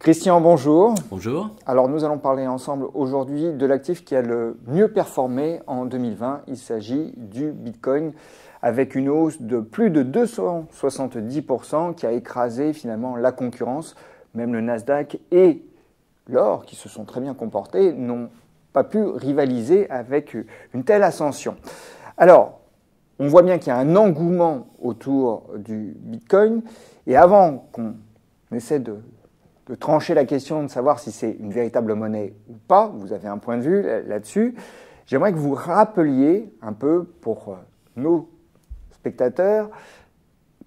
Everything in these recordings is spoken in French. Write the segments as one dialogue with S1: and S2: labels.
S1: Christian, bonjour. Bonjour. Alors nous allons parler ensemble aujourd'hui de l'actif qui a le mieux performé en 2020. Il s'agit du Bitcoin avec une hausse de plus de 270% qui a écrasé finalement la concurrence. Même le Nasdaq et l'or qui se sont très bien comportés n'ont pas pu rivaliser avec une telle ascension. Alors, on voit bien qu'il y a un engouement autour du Bitcoin et avant qu'on essaie de trancher la question de savoir si c'est une véritable monnaie ou pas. Vous avez un point de vue là-dessus. J'aimerais que vous rappeliez un peu pour euh, nos spectateurs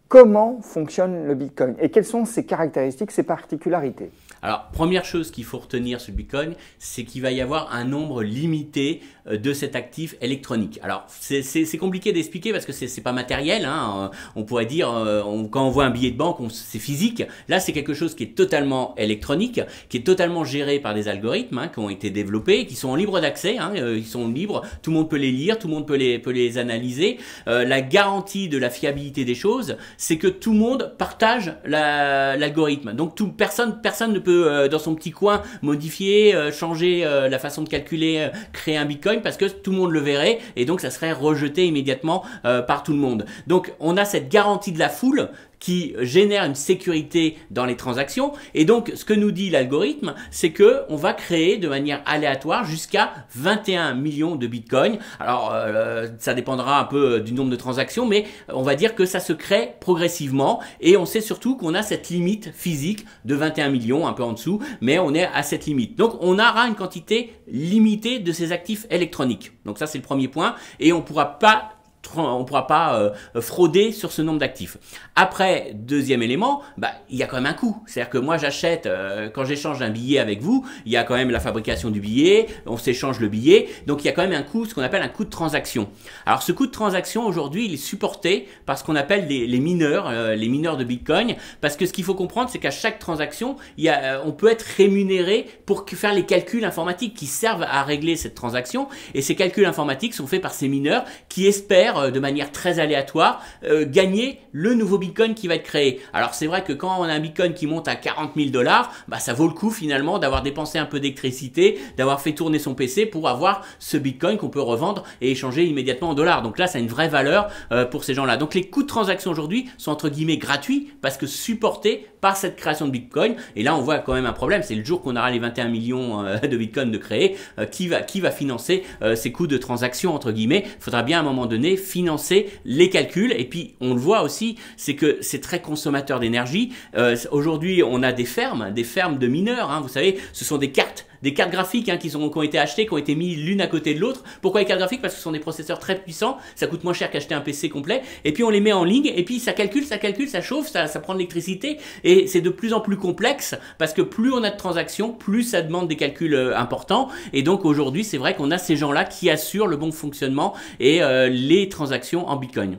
S1: comment fonctionne le Bitcoin et quelles sont ses caractéristiques, ses particularités.
S2: Alors, première chose qu'il faut retenir sur Bitcoin, c'est qu'il va y avoir un nombre limité euh, de cet actif électronique. Alors, c'est compliqué d'expliquer parce que c'est pas matériel. Hein. Euh, on pourrait dire, euh, quand on voit un billet de banque, c'est physique. Là, c'est quelque chose qui est totalement électronique, qui est totalement géré par des algorithmes hein, qui ont été développés, qui sont en libre d'accès, hein, ils sont libres, tout le monde peut les lire, tout le monde peut les, peut les analyser. la garantie de la fiabilité des choses, c'est que tout le monde partage l'algorithme. Donc, tout, personne, personne ne peut euh, dans son petit coin modifier, euh, changer euh, la façon de calculer, créer un bitcoin parce que tout le monde le verrait et donc ça serait rejeté immédiatement par tout le monde. Donc on a cette garantie de la foule qui génère une sécurité dans les transactions. Et donc, ce que nous dit l'algorithme, c'est que on va créer de manière aléatoire jusqu'à 21 millions de bitcoins. Alors, euh, ça dépendra un peu euh, du nombre de transactions, mais euh, on va dire que ça se crée progressivement. Et on sait surtout qu'on a cette limite physique de 21 millions, un peu en dessous, mais on est à cette limite. Donc, on aura une quantité limitée de ces actifs électroniques. Donc ça, c'est le premier point. Et on ne pourra pas on pourra pas euh, frauder sur ce nombre d'actifs. Après, deuxième élément, bah, il y a quand même un coût. C'est-à-dire que moi, j'achète, euh, quand j'échange un billet avec vous, il y a quand même la fabrication du billet, on s'échange le billet, donc il y a quand même un coût, ce qu'on appelle un coût de transaction. Alors ce coût de transaction, aujourd'hui, il est supporté par ce qu'on appelle les, mineurs, euh, les mineurs de Bitcoin, parce que ce qu'il faut comprendre, c'est qu'à chaque transaction, il y a, on peut être rémunéré pour faire les calculs informatiques qui servent à régler cette transaction, et ces calculs informatiques sont faits par ces mineurs qui espèrent euh, de manière très aléatoire euh, gagner le nouveau bitcoin qui va être créé. Alors c'est vrai que quand on a un bitcoin qui monte à 40 000 dollars, bah, ça vaut le coup finalement d'avoir dépensé un peu d'électricité, d'avoir fait tourner son PC pour avoir ce bitcoin qu'on peut revendre et échanger immédiatement en dollars. Donc là, ça a une vraie valeur euh, pour ces gens-là. Donc les coûts de transaction aujourd'hui sont entre guillemets gratuits parce que supportés par cette création de bitcoin. Et là, on voit quand même un problème. C'est le jour qu'on aura les 21 millions de bitcoin de créer, qui va qui va financer ces coûts de transaction entre guillemets. Il Faudra bien à un moment donné financer les calculs. Et puis, on le voit aussi, c'est que c'est très consommateur d'énergie. Euh, aujourd'hui, on a des fermes, des fermes de mineurs. Hein. vous savez, ce sont des cartes des cartes graphiques hein, qui, ont été achetées, qui ont été mises l'une à côté de l'autre. Pourquoi les cartes graphiques Parce que ce sont des processeurs très puissants, ça coûte moins cher qu'acheter un PC complet, et puis on les met en ligne, et puis ça calcule, ça calcule, ça chauffe, ça, prend de l'électricité, et c'est de plus en plus complexe, parce que plus on a de transactions, plus ça demande des calculs euh, importants, et donc aujourd'hui c'est vrai qu'on a ces gens-là qui assurent le bon fonctionnement et euh, les transactions en Bitcoin.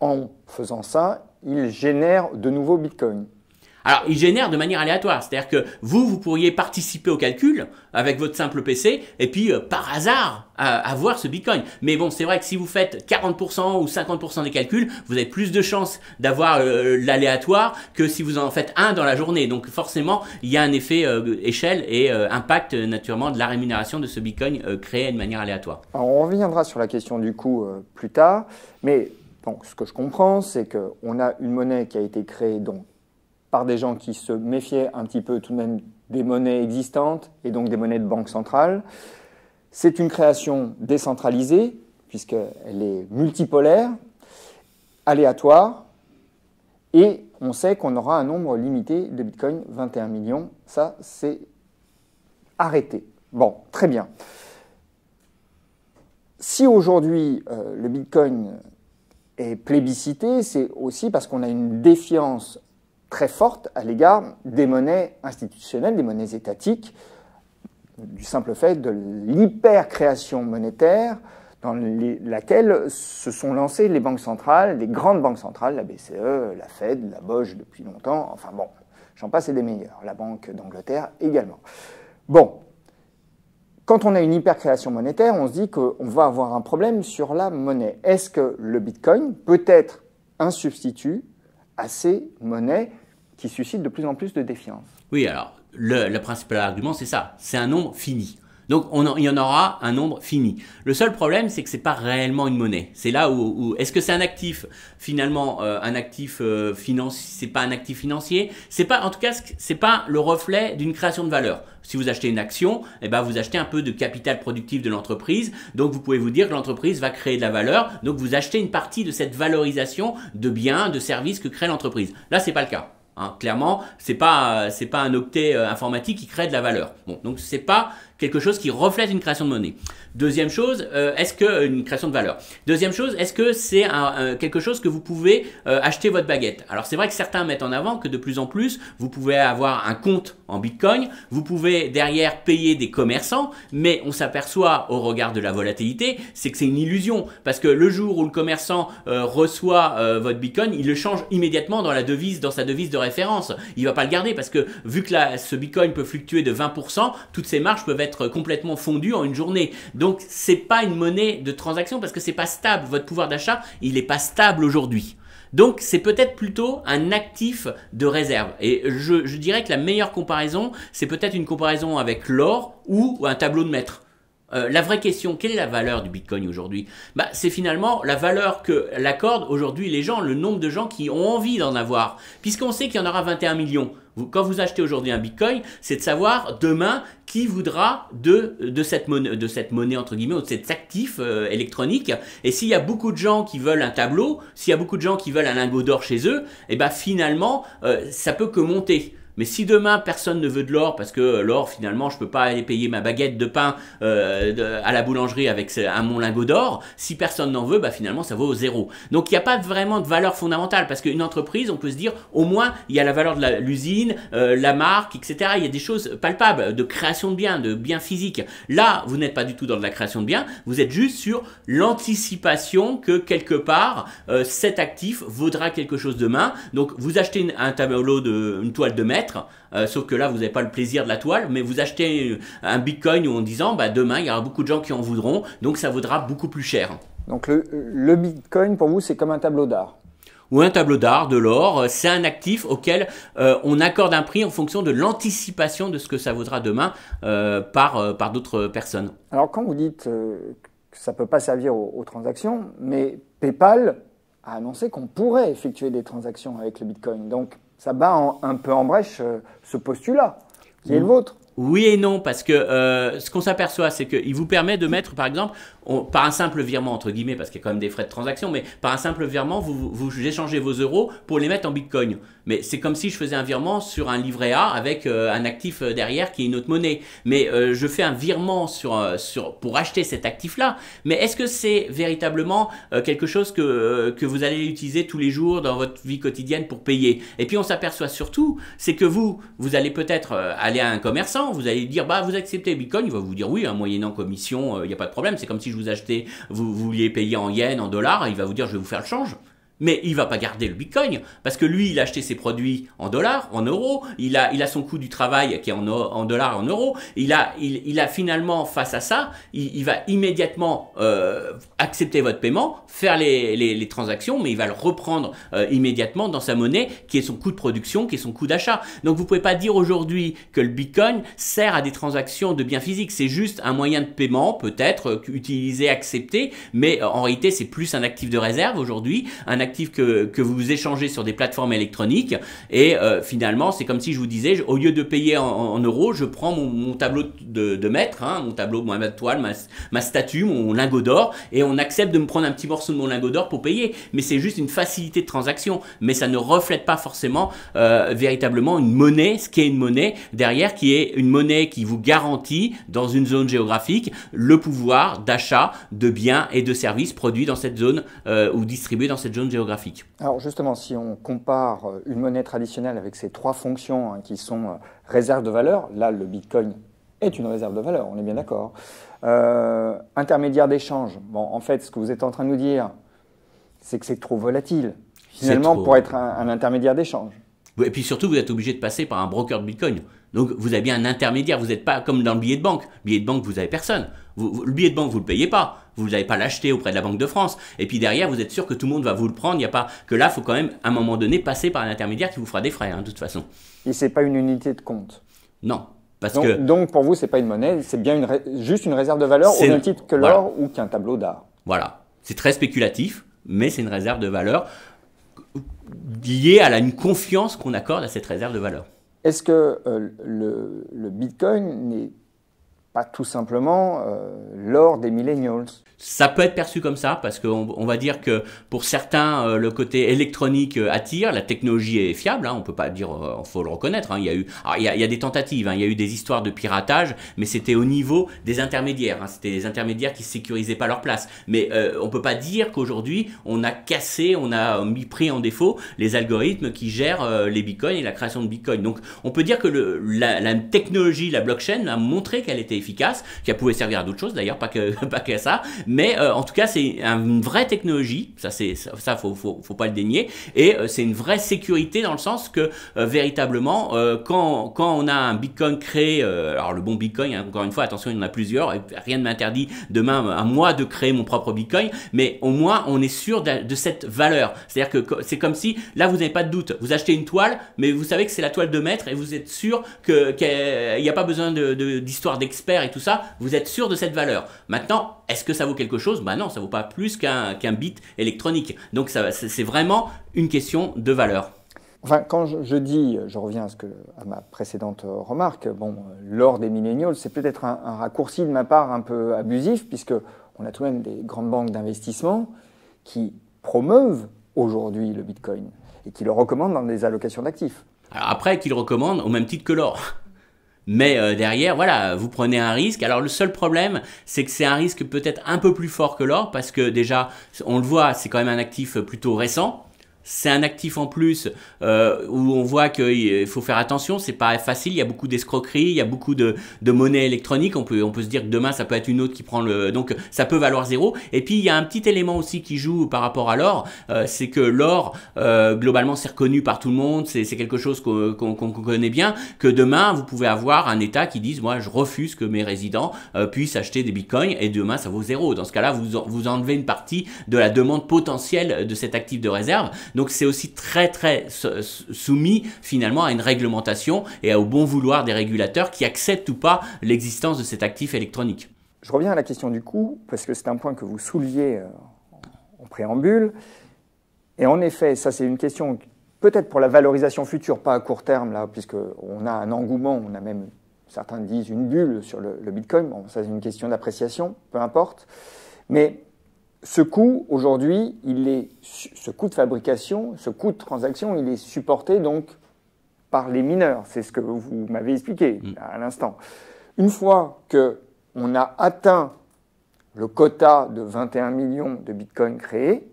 S1: En faisant ça, ils génèrent de
S2: nouveaux Bitcoins. Alors, il génère de manière aléatoire, c'est-à-dire que vous, vous pourriez participer au calcul avec votre simple PC et puis euh, par hasard euh, avoir ce Bitcoin. Mais bon, c'est vrai que si vous faites 40% ou 50% des calculs, vous avez plus de chances d'avoir euh, l'aléatoire que si vous en faites un dans la journée. Donc forcément, il y a un effet échelle et impact naturellement de la rémunération de ce Bitcoin créé de manière aléatoire.
S1: Alors, on reviendra sur la question du coût plus tard, mais donc, ce que je comprends, c'est qu'on a une monnaie qui a été créée donc par des gens qui se méfiaient un petit peu tout de même des monnaies existantes et donc des monnaies de banque centrale. C'est une création décentralisée, puisqu'elle est multipolaire, aléatoire, et on sait qu'on aura un nombre limité de bitcoins, 21 millions. Ça, c'est arrêté. Bon, très bien. Si aujourd'hui euh, le bitcoin est plébiscité, c'est aussi parce qu'on a une défiance très forte à l'égard des monnaies institutionnelles, des monnaies étatiques, du simple fait de l'hypercréation monétaire dans laquelle se sont lancées les banques centrales, les grandes banques centrales, la BCE, la Fed, la Bosch depuis longtemps, enfin bon, j'en passe et des meilleurs, la Banque d'Angleterre également. Bon, quand on a une hypercréation monétaire, on se dit qu'on va avoir un problème sur la monnaie. Est-ce que le Bitcoin peut être un substitut à ces monnaies qui suscite de plus en plus de défiance.
S2: Oui, alors le, principal argument, c'est ça, c'est un nombre fini. Donc on il y en aura un nombre fini. Le seul problème, c'est que c'est pas réellement une monnaie. C'est là où, est-ce que c'est un actif finalement, euh, un actif euh, financier C'est pas un actif financier. C'est pas, en tout cas, ce c'est pas le reflet d'une création de valeur. Si vous achetez une action, eh ben vous achetez un peu de capital productif de l'entreprise. Donc vous pouvez vous dire que l'entreprise va créer de la valeur. Donc vous achetez une partie de cette valorisation de biens, de services que crée l'entreprise. Là, c'est pas le cas. Hein. clairement, ce pas euh, pas un octet euh, informatique qui crée de la valeur. Bon, donc c'est pas quelque chose qui reflète une création de monnaie. Deuxième chose, euh, est-ce que euh, une création de valeur. Deuxième chose, est-ce que c'est quelque chose que vous pouvez euh, acheter votre baguette Alors c'est vrai que certains mettent en avant que de plus en plus, vous pouvez avoir un compte en Bitcoin, vous pouvez derrière payer des commerçants, mais on s'aperçoit au regard de la volatilité, c'est que c'est une illusion parce que le jour où le commerçant reçoit votre Bitcoin, il le change immédiatement dans la devise, dans sa devise de référence. Il va pas le garder parce que vu que ce Bitcoin peut fluctuer de 20%, toutes ses marges peuvent être complètement fondu en une journée. Donc c'est pas une monnaie de transaction parce que c'est pas stable. Votre pouvoir d'achat, il n'est pas stable aujourd'hui. Donc c'est peut-être plutôt un actif de réserve. Et je, je dirais que la meilleure comparaison, c'est peut-être une comparaison avec l'or ou un tableau de maître. Euh, la vraie question, quelle est la valeur du Bitcoin aujourd'hui bah, C'est finalement la valeur que l'accordent aujourd'hui les gens, le nombre de gens qui ont envie d'en avoir. Puisqu'on sait qu'il y en aura 21 millions. quand vous achetez aujourd'hui un Bitcoin, c'est de savoir demain qui voudra de, cette, monnaie, de entre guillemets, ou de cet actif euh, électronique. Et s'il y a beaucoup de gens qui veulent un tableau, s'il y a beaucoup de gens qui veulent un lingot d'or chez eux, et eh bah, finalement, euh, ça peut que monter. Mais si demain personne ne veut de l'or parce que euh, l'or finalement je peux pas aller payer ma baguette de pain euh, à la boulangerie avec un mon lingot d'or, si personne n'en veut, bah finalement ça vaut zéro. Donc il n'y a pas vraiment de valeur fondamentale parce qu'une entreprise, on peut se dire au moins il y a la valeur de l'usine, euh, la, marque, etc. Il y a des choses palpables de création de biens, de biens physiques. Là, vous n'êtes pas du tout dans de la création de biens, vous êtes juste sur l'anticipation que quelque part cet actif vaudra quelque chose demain. Donc vous achetez un tableau de une toile de mer. Euh, sauf que là, vous n'avez pas le plaisir de la toile, mais vous achetez euh, un bitcoin en disant, bah, demain, il y aura beaucoup de gens qui en voudront, donc ça vaudra beaucoup plus cher. Donc
S1: le, bitcoin, pour vous, c'est comme un tableau d'art
S2: ou un tableau d'art, de l'or. Euh, c'est un actif auquel on accorde un prix en fonction de l'anticipation de ce que ça vaudra demain par, par d'autres personnes.
S1: Alors quand vous dites que ça ne peut pas servir aux, transactions, mais PayPal a annoncé qu'on pourrait effectuer des transactions avec le Bitcoin. Donc ça bat un peu en brèche euh, ce postulat.
S2: C'est le vôtre. Oui et non, parce que euh, ce qu'on s'aperçoit, c'est qu'il vous permet de mettre, par exemple, par un simple virement, entre guillemets, parce qu'il y a quand même des frais de transaction, mais par un simple virement, vous, échangez vos euros pour les mettre en Bitcoin. Mais c'est comme si je faisais un virement sur un livret A avec euh, un actif euh, derrière qui est une autre monnaie. Mais je fais un virement sur, pour acheter cet actif-là. Mais est-ce que c'est véritablement quelque chose que, que vous allez utiliser tous les jours dans votre vie quotidienne pour payer Et puis on s'aperçoit surtout, c'est que vous, vous allez peut-être aller à un commerçant, vous allez dire, bah, vous acceptez Bitcoin, il va vous dire oui, un moyennant commission, il euh, n'y a pas de problème. C'est comme si je vous achetais, vous, vouliez payer en yens, en dollars, il va vous dire, je vais vous faire le change mais il va pas garder le bitcoin parce que lui, il a acheté ses produits en dollars, en euros, il a, il a son coût du travail qui est en, en dollars, en euros. Il a, il, a finalement face à ça, il, va immédiatement euh, accepter votre paiement, faire les, transactions, mais il va le reprendre euh, immédiatement dans sa monnaie qui est son coût de production, qui est son coût d'achat. Donc vous ne pouvez pas dire aujourd'hui que le bitcoin sert à des transactions de biens physiques. C'est juste un moyen de paiement peut-être euh, utilisé, accepté, mais en réalité c'est plus un actif de réserve aujourd'hui, que, vous échangez sur des plateformes électroniques. Et euh, finalement, c'est comme si je vous disais, au lieu de payer en, euros, je prends mon, tableau de, maître, hein, mon tableau, ma toile, ma, statue, mon lingot d'or, et on accepte de me prendre un petit morceau de mon lingot d'or pour payer. Mais c'est juste une facilité de transaction. Mais ça ne reflète pas forcément euh, véritablement une monnaie, ce qui est une monnaie derrière, qui est une monnaie qui vous garantit dans une zone géographique le pouvoir d'achat de biens et de services produits dans cette zone euh, ou distribués dans cette zone géographique.
S1: Alors justement, si on compare euh, une monnaie traditionnelle avec ses trois fonctions hein, qui sont euh, réserve de valeur, là le Bitcoin est une réserve de valeur, on est bien d'accord. Euh, intermédiaire d'échange, bon, en fait, ce que vous êtes en train de nous dire, c'est que c'est trop volatile, finalement, pour être un intermédiaire d'échange.
S2: Et puis surtout, vous êtes obligé de passer par un broker de Bitcoin. Donc vous avez bien un intermédiaire, vous n'êtes pas comme dans le billet de banque. Le billet de banque, vous n'avez personne. le billet de banque, vous ne le payez pas. Vous l'avez pas l'acheter auprès de la Banque de France. Et puis derrière, vous êtes sûr que tout le monde va vous le prendre. Il n'y a pas que là, il faut quand même, à un moment donné, passer par un intermédiaire qui vous fera des frais, hein, de toute façon.
S1: Et ce n'est pas une unité de compte Non. Parce donc, que... donc pour vous, ce n'est pas une monnaie, c'est bien juste une réserve de valeur au même titre que l'or ou qu'un tableau d'art.
S2: Voilà. C'est très spéculatif, mais c'est une réserve de valeur liée à la, une confiance qu'on accorde à cette réserve de valeur.
S1: Est-ce que euh, le, le, Bitcoin n'est pas tout simplement euh, l'or des millennials
S2: ça peut être perçu comme ça parce qu'on va dire que pour certains euh, le côté électronique euh, attire, la technologie est fiable, hein, on peut pas dire, il euh, faut le reconnaître. Hein. il y a eu, il, y des tentatives, hein. il y a eu des histoires de piratage, mais c'était au niveau des intermédiaires, c'était des intermédiaires qui sécurisaient pas leur place. Mais on peut pas dire qu'aujourd'hui on a cassé, on a mis pris en défaut les algorithmes qui gèrent les bitcoins et la création de bitcoins. Donc on peut dire que la, technologie, la blockchain a montré qu'elle était efficace, qu'elle pouvait servir à d'autres choses d'ailleurs, pas que pas qu'à ça mais euh, en tout cas, c'est une vraie technologie, ça c'est ça, faut, pas le dénier, et euh, c'est une vraie sécurité dans le sens que euh, véritablement, quand, quand on a un bitcoin créé, alors le bon bitcoin, hein, encore une fois, attention, il y en a plusieurs, et rien ne m'interdit demain à moi de créer mon propre bitcoin, mais au moins on est sûr de, cette valeur. C'est-à-dire que c'est comme si là vous n'avez pas de doute, vous achetez une toile, mais vous savez que c'est la toile de maître et vous êtes sûr que qu'il n'y a pas besoin d'histoire de, d'experts et tout ça, vous êtes sûr de cette valeur. Maintenant, est-ce que ça vaut quelque chose Ben non, ça vaut pas plus qu'un bit électronique. Donc c'est vraiment une question de valeur.
S1: Enfin, quand je, dis, je reviens à, ce que, à ma précédente remarque, bon, l'or des milléniaux, c'est peut-être un, raccourci de ma part un peu abusif, puisque on a tout de même des grandes banques d'investissement qui promeuvent aujourd'hui le Bitcoin et qui le recommandent dans des allocations
S2: d'actifs. Après, après, qu'ils recommandent au même titre que l'or. Mais euh, derrière, voilà, vous prenez un risque. Alors le seul problème, c'est que c'est un risque peut-être un peu plus fort que l'or parce que déjà, on le voit, c'est quand même un actif euh, plutôt récent c'est un actif en plus euh, où on voit qu'il faut faire attention, c'est pas facile, il y a beaucoup d'escroqueries, il y a beaucoup de, monnaies monnaie on peut, on peut se dire que demain ça peut être une autre qui prend le... Donc ça peut valoir zéro. Et puis il y a un petit élément aussi qui joue par rapport à l'or, euh, c'est que l'or, euh, globalement c'est reconnu par tout le monde, c'est quelque chose qu'on connaît bien, que demain vous pouvez avoir un État qui dise moi je refuse que mes résidents puissent acheter des bitcoins et demain ça vaut zéro. Dans ce cas-là, vous, vous enlevez une partie de la demande potentielle de cet actif de réserve. Donc, donc c'est aussi très très soumis finalement à une réglementation et au bon vouloir des régulateurs qui acceptent ou pas l'existence de cet actif électronique.
S1: Je reviens à la question du coût, parce que c'est un point que vous souleviez euh, en préambule. Et en effet, ça c'est une question peut-être pour la valorisation future, pas à court terme, là, puisqu'on a un engouement, on a même, certains disent, une bulle sur le, le Bitcoin. Bon, ça c'est une question d'appréciation, peu importe. Mais ce coût, aujourd'hui, il est, ce coût de fabrication, ce coût de transaction, il est supporté donc par les mineurs. C'est ce que vous m'avez expliqué mm. à l'instant. Une fois que on a atteint le quota de 21 millions de bitcoins créés,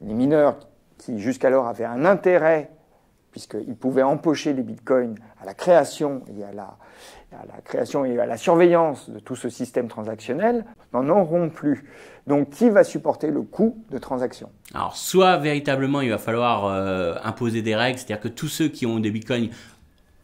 S1: les mineurs qui jusqu'alors avaient un intérêt puisqu'ils pouvaient empocher les bitcoins à la création et à la, à la création et à la surveillance de tout ce système transactionnel, n'en auront plus. Donc, qui va supporter le coût de transaction
S2: Alors, soit véritablement, il va falloir euh, imposer des règles, c'est-à-dire que tous ceux qui ont des bitcoins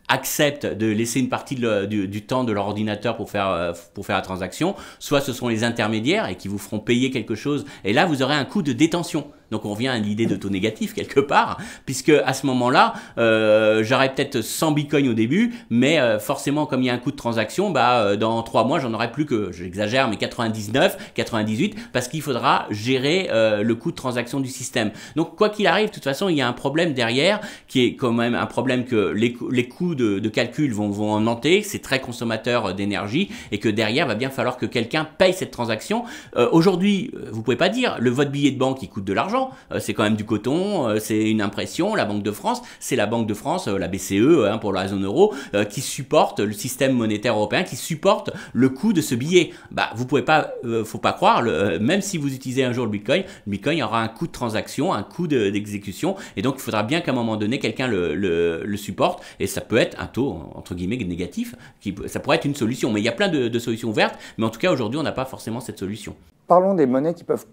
S2: acceptent de laisser une partie du, temps de leur ordinateur pour faire, euh, pour faire la transaction, soit ce sont les intermédiaires et qui vous feront payer quelque chose, et là, vous aurez un coût de détention. Donc on revient à l'idée de taux négatif quelque part, puisque à ce moment-là, euh, j'aurais peut-être 100 bitcoins au début, mais euh, forcément comme il y a un coût de transaction, bah euh, dans 3 mois j'en aurai plus que, j'exagère, mais 99, 98, parce qu'il faudra gérer le coût de transaction du système. Donc quoi qu'il arrive, de toute façon, il y a un problème derrière qui est quand même un problème que les, coûts de, calcul vont, vont augmenter, c'est très consommateur d'énergie et que derrière va bien falloir que quelqu'un paye cette transaction. Aujourd'hui, vous pouvez pas dire le votre billet de banque il coûte de l'argent euh, c'est quand même du coton, euh, c'est une impression. La Banque de France, c'est la Banque de France, euh, la BCE hein, pour la zone euro, qui supporte le système monétaire européen, qui supporte le coût de ce billet. Bah, vous pouvez pas, faut pas croire. même si vous utilisez un jour le Bitcoin, le Bitcoin aura un coût de transaction, un coût d'exécution, et donc il faudra bien qu'à un moment donné quelqu'un le, supporte, et ça peut être un taux entre guillemets négatif, qui, ça pourrait être une solution. Mais il y a plein de, de solutions ouvertes, mais en tout cas aujourd'hui on n'a pas forcément cette solution.
S1: Parlons des monnaies qui peuvent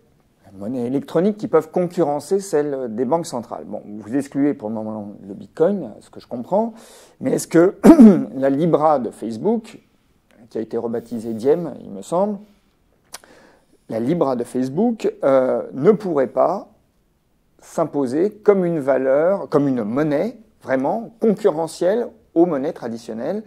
S1: monnaies électroniques qui peuvent concurrencer celles des banques centrales. Bon, vous excluez pour le moment le Bitcoin, ce que je comprends, mais est-ce que la Libra de Facebook, qui a été rebaptisée Diem, il me semble, la Libra de Facebook euh, ne pourrait pas s'imposer comme une valeur, comme une monnaie vraiment concurrentielle aux monnaies traditionnelles,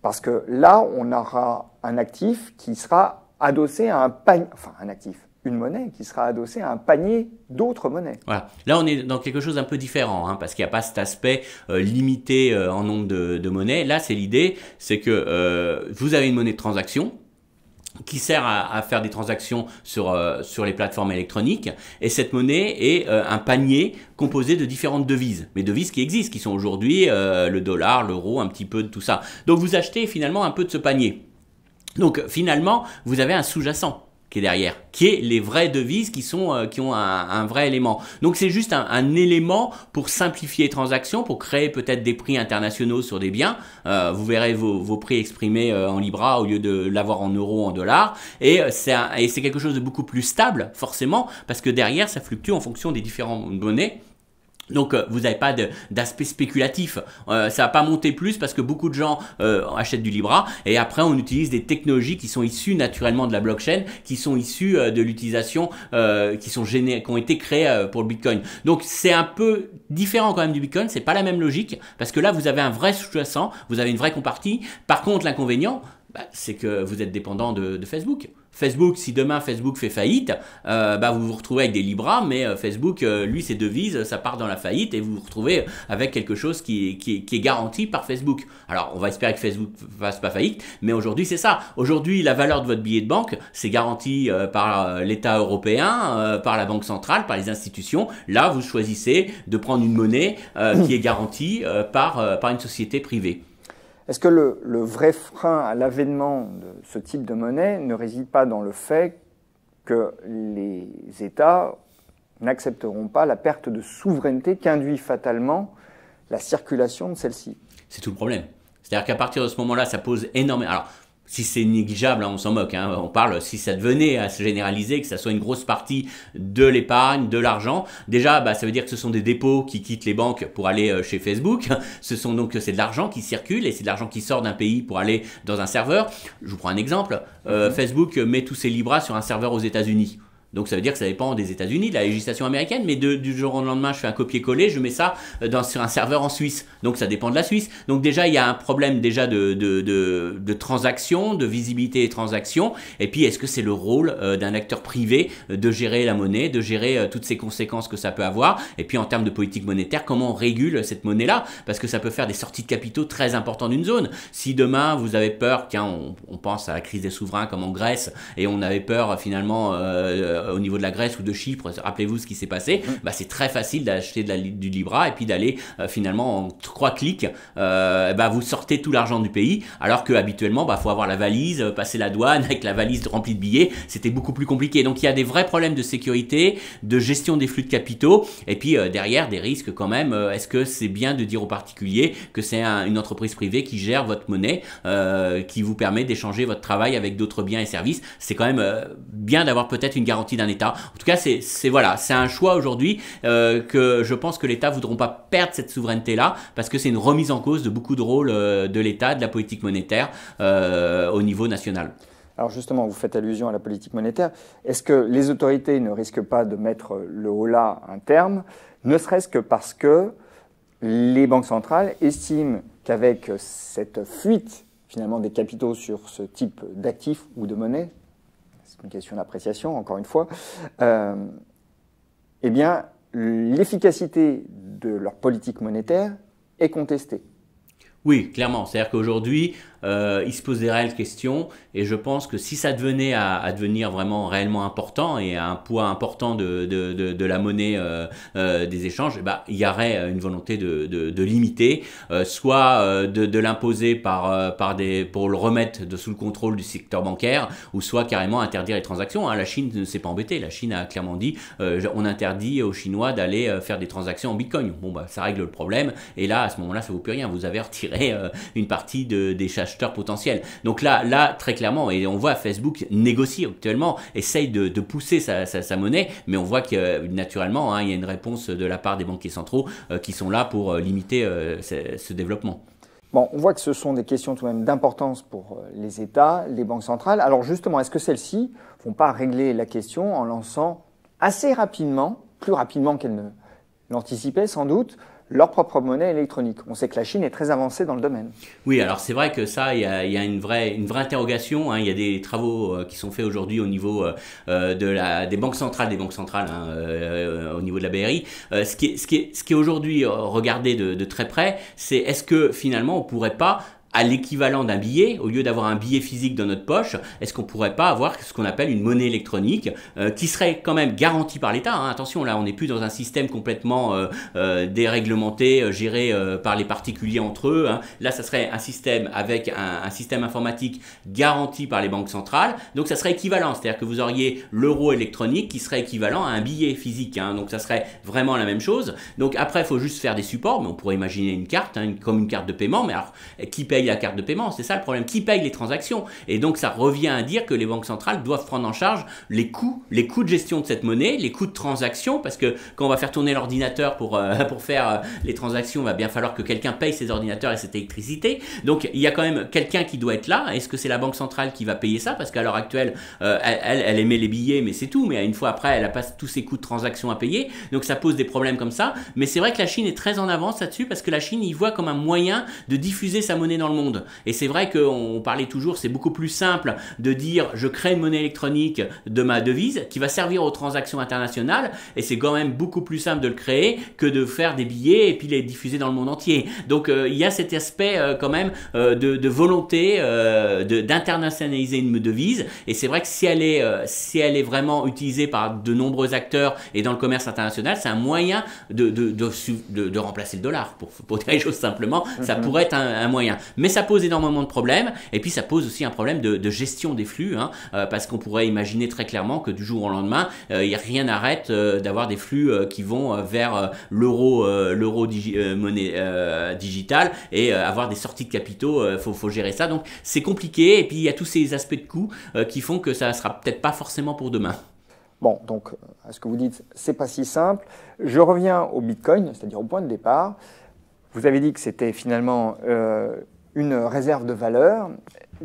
S1: parce que là, on aura un actif qui sera adossé à un panier, enfin un actif, une monnaie qui sera adossée à un panier d'autres monnaies.
S2: Voilà. Là, on est dans quelque chose un peu différent, hein, parce qu'il n'y a pas cet aspect euh, limité euh, en nombre de, monnaies. Là, c'est l'idée, c'est que euh, vous avez une monnaie de transaction, qui sert à, faire des transactions sur, sur les plateformes électroniques. Et cette monnaie est un panier composé de différentes devises, mais devises qui existent, qui sont aujourd'hui le dollar, l'euro, un petit peu de tout ça. Donc vous achetez finalement un peu de ce panier. Donc finalement, vous avez un sous-jacent qui est derrière, qui est les vraies devises qui sont euh, qui ont un, vrai élément. Donc c'est juste un, élément pour simplifier les transactions, pour créer peut-être des prix internationaux sur des biens. Euh, vous verrez vos, prix exprimés euh, en libra au lieu de l'avoir en euros, en dollars, et c'est et c'est quelque chose de beaucoup plus stable forcément parce que derrière ça fluctue en fonction des différentes monnaies donc euh, vous n'avez pas d'aspect spéculatif. Euh, ça va pas monter plus parce que beaucoup de gens euh, achètent du Libra et après on utilise des technologies qui sont issues naturellement de la blockchain, qui sont issues euh, de l'utilisation, qui sont générées qui ont été créées pour le Bitcoin. Donc c'est un peu différent quand même du Bitcoin, c'est pas la même logique parce que là vous avez un vrai sous-jacent, vous avez une vraie compartie. Par contre l'inconvénient bah, c'est que vous êtes dépendant de, Facebook. Facebook, si demain Facebook fait faillite, euh, bah, vous vous retrouvez avec des Libras, mais euh, Facebook, euh, lui, ses devises, ça part dans la faillite et vous vous retrouvez avec quelque chose qui, est garanti par Facebook. Alors, on va espérer que Facebook fasse pas faillite, mais aujourd'hui, c'est ça. Aujourd'hui, la valeur de votre billet de banque, c'est garanti par l'État européen, par la Banque centrale, par les institutions. Là, vous choisissez de prendre une monnaie qui est garantie par, par une société privée.
S1: Est-ce que le, vrai frein à l'avènement de ce type de monnaie ne réside pas dans le fait que les États n'accepteront pas la perte de souveraineté qu'induit fatalement la circulation de celle-ci
S2: C'est tout le problème. C'est-à-dire qu'à partir de ce moment-là, ça pose énormément si c'est négligeable, hein, on s'en moque, hein. on parle si ça devenait à se généraliser, que ça soit une grosse partie de l'épargne, de l'argent, déjà bah, ça veut dire que ce sont des dépôts qui quittent les banques pour aller euh, chez Facebook, ce sont donc c'est de l'argent qui circule et c'est de l'argent qui sort d'un pays pour aller dans un serveur. Je vous prends un exemple, euh, mhm. Facebook met tous ses Libras sur un serveur aux États-Unis. Donc ça veut dire que ça dépend des États-Unis, de la législation américaine, mais du jour au lendemain, je fais un copier-coller, je mets ça euh, dans, sur un serveur en Suisse. Donc ça dépend de la Suisse. Donc déjà, il y a un problème déjà de, de, de, transactions, de visibilité des transactions. Et puis, est-ce que c'est le rôle euh, d'un acteur privé euh, de gérer la monnaie, de gérer toutes ces conséquences que ça peut avoir Et puis, en termes de politique monétaire, comment on régule cette monnaie-là Parce que ça peut faire des sorties de capitaux très importantes d'une zone. Si demain, vous avez peur, tiens, on, pense à la crise des souverains comme en Grèce, et on avait peur finalement... Euh, euh, au niveau de la Grèce ou de Chypre, rappelez-vous ce qui s'est passé, bah, c'est très facile d'acheter du Libra et puis d'aller euh, finalement en trois clics, euh, bah, vous sortez tout l'argent du pays, alors que habituellement, bah, faut avoir la valise, passer la douane avec la valise remplie de billets, c'était beaucoup plus compliqué. Donc il y a des vrais problèmes de sécurité, de gestion des flux de capitaux, et puis derrière des risques quand même. Est-ce que c'est bien de dire aux particuliers que c'est une entreprise privée qui gère votre monnaie, qui vous permet d'échanger votre travail avec d'autres biens et services C'est quand même bien d'avoir peut-être une garantie d'un État. En tout cas, c'est voilà, c'est un choix aujourd'hui euh, que je pense que l'État ne voudront pas perdre cette souveraineté-là parce que c'est une remise en cause de beaucoup de rôles euh, de l'État, de la politique monétaire euh, au niveau national.
S1: Alors justement, vous faites allusion à la politique monétaire. Est-ce que les autorités ne risquent pas de mettre le holà un terme, ne serait-ce que parce que les banques centrales estiment qu'avec cette fuite finalement des capitaux sur ce type d'actifs ou de monnaie, une question d'appréciation, encore une fois, euh, eh bien, l'efficacité de leur politique monétaire est contestée.
S2: Oui, clairement. C'est-à-dire qu'aujourd'hui, euh, il se pose des réelles questions et je pense que si ça devenait à, devenir vraiment réellement important et un poids important de, la monnaie euh, euh, des échanges, eh ben, il y aurait une volonté de, limiter, soit de, l'imposer par, par des, pour le remettre de sous le contrôle du secteur bancaire, ou soit carrément interdire les transactions. Hein. La Chine ne s'est pas embêtée. La Chine a clairement dit on interdit aux Chinois d'aller faire des transactions en Bitcoin. Bon, bah, ça règle le problème et là, à ce moment-là, ça ne vaut plus rien. Vous avez retiré euh, une partie des acheteurs potentiels. Donc là, là, très clairement, et on voit Facebook négocier actuellement, essaye de, pousser sa, monnaie, mais on voit que euh, naturellement, hein, il y a une réponse de la part des banquiers centraux euh, qui sont là pour limiter ce, ce développement.
S1: Bon, on voit que ce sont des questions tout de même d'importance pour les États, les banques centrales. Alors justement, est-ce que celles-ci ne vont pas régler la question en lançant assez rapidement, plus rapidement qu'elles ne l'anticipaient sans doute, leur propre monnaie électronique. On sait que la Chine est très avancée dans le domaine.
S2: Oui, alors c'est vrai que ça, il y a, une, vraie, une vraie interrogation. Hein. Il y a des travaux euh, qui sont faits aujourd'hui au niveau euh, euh, de la, des banques centrales, des banques centrales hein, au niveau de la BRI. ce qui est, ce qui est, ce qui est aujourd'hui regardé de, de très près, c'est est-ce que finalement on ne pourrait pas à l'équivalent d'un billet, au lieu d'avoir un billet physique dans notre poche, est-ce qu'on pourrait pas avoir ce qu'on appelle une monnaie électronique euh, qui serait quand même garantie par l'État hein. Attention, là, on n'est plus dans un système complètement euh, euh, déréglementé, géré par les particuliers entre eux. Hein. Là, ça serait un système avec un, système informatique garanti par les banques centrales. Donc, ça serait équivalent, c'est-à-dire que vous auriez l'euro électronique qui serait équivalent à un billet physique. Hein. Donc, ça serait vraiment la même chose. Donc, après, il faut juste faire des supports, mais on pourrait imaginer une carte, comme une carte de paiement, mais alors qui paye la carte de paiement C'est ça le problème. Qui paye les transactions Et donc ça revient à dire que les banques centrales doivent prendre en charge les coûts, les coûts de gestion de cette monnaie, les coûts de transaction, parce que quand on va faire tourner l'ordinateur pour, euh, pour faire euh, les transactions, va bien falloir que quelqu'un paye ses ordinateurs et cette électricité. Donc il y a quand même quelqu'un qui doit être là. Est-ce que c'est la banque centrale qui va payer ça Parce qu'à l'heure actuelle, euh, elle, elle émet les billets, mais c'est tout. Mais une fois après, elle a pas tous ses coûts de transaction à payer. Donc ça pose des problèmes comme ça. Mais c'est vrai que la Chine est très en avance là-dessus parce que la Chine y voit comme un moyen de diffuser sa monnaie dans le monde. Et c'est vrai qu'on parlait toujours, c'est beaucoup plus simple de dire je crée une monnaie électronique de ma devise qui va servir aux transactions internationales. Et c'est quand même beaucoup plus simple de le créer que de faire des billets et puis les diffuser dans le monde entier. Donc euh, il y a cet aspect euh, quand même euh, de, volonté d'internationaliser une devise. Et c'est vrai que si elle, est, si elle est vraiment utilisée par de nombreux acteurs et dans le commerce international, c'est un moyen de, de, de, remplacer le dollar. Pour, dire les choses simplement, ça mhm. pourrait être un, un moyen mais ça pose énormément de problèmes, et puis ça pose aussi un problème de, gestion des flux, hein. euh, parce qu'on pourrait imaginer très clairement que du jour au lendemain, euh, a rien n'arrête euh, d'avoir des flux qui vont vers l'euro l'euro monnaie digitale, et avoir des sorties de capitaux, il faut, gérer ça, donc c'est compliqué, et puis il y a tous ces aspects de coûts qui font que ça sera peut-être pas forcément pour demain.
S1: Bon, donc, à ce que vous dites, c'est pas si simple. Je reviens au Bitcoin, c'est-à-dire au point de départ. Vous avez dit que c'était finalement une réserve de valeur,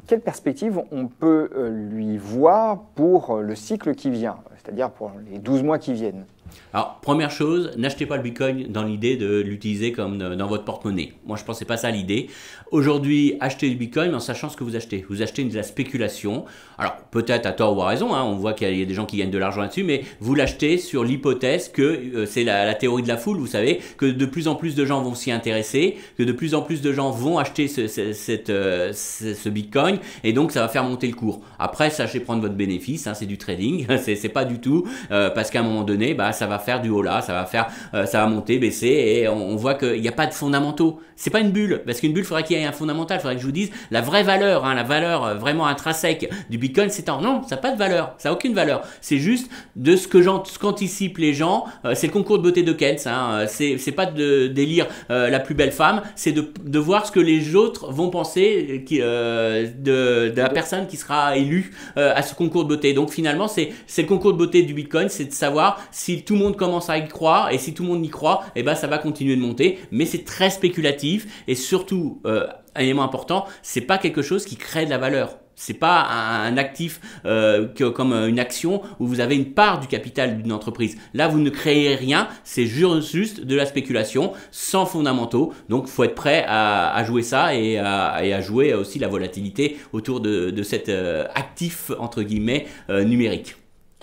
S1: quelle perspective on peut euh, lui voir pour euh, le cycle qui vient, c'est-à-dire pour les 12 mois
S2: qui viennent alors, première chose, n'achetez pas le Bitcoin dans l'idée de l'utiliser comme dans votre porte-monnaie. Moi, je pensais pensais pas ça l'idée. Aujourd'hui, achetez du Bitcoin en sachant ce que vous achetez. Vous achetez de la spéculation. Alors, peut-être à tort ou à raison, hein, on voit qu'il y a des gens qui gagnent de l'argent là-dessus, mais vous l'achetez sur l'hypothèse que euh, c'est la, théorie de la foule, vous savez, que de plus en plus de gens vont s'y intéresser, que de plus en plus de gens vont acheter ce, cette, euh, ce, Bitcoin, et donc ça va faire monter le cours. Après, sachez prendre votre bénéfice, hein, c'est du trading, c'est pas du tout, euh, parce qu'à un moment donné, bah, ça va faire du haut là, ça va faire, euh, ça va monter, baisser, et on, voit qu'il n'y a pas de fondamentaux. C'est pas une bulle, parce qu'une bulle, faudrait qu'il y ait un fondamental, faudrait que je vous dise la vraie valeur, hein, la valeur euh, vraiment intrinsèque du Bitcoin, c'est en non, ça n'a pas de valeur, ça n'a aucune valeur. C'est juste de ce que qu'anticipent les gens. Euh, c'est le concours de beauté de Keynes, hein, c'est pas de délire la plus belle femme, c'est de, de, voir ce que les autres vont penser qui, de, la personne qui sera élue à ce concours de beauté. Donc finalement, c'est le concours de beauté du Bitcoin, c'est de savoir si tout le monde commence à y croire, et si tout le monde y croit, eh ben, ça va continuer de monter. Mais c'est très spéculatif, et surtout, euh, un élément important, c'est pas quelque chose qui crée de la valeur. C'est pas un actif euh, comme euh, une action où vous avez une part du capital d'une entreprise. Là, vous ne créez rien, c'est juste de la spéculation sans fondamentaux. Donc, faut être prêt à, jouer ça et à, jouer aussi la volatilité autour de, cet actif entre guillemets numérique.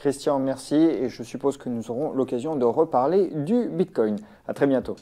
S1: Christian, merci et je suppose que nous aurons l'occasion de reparler du Bitcoin. À très bientôt.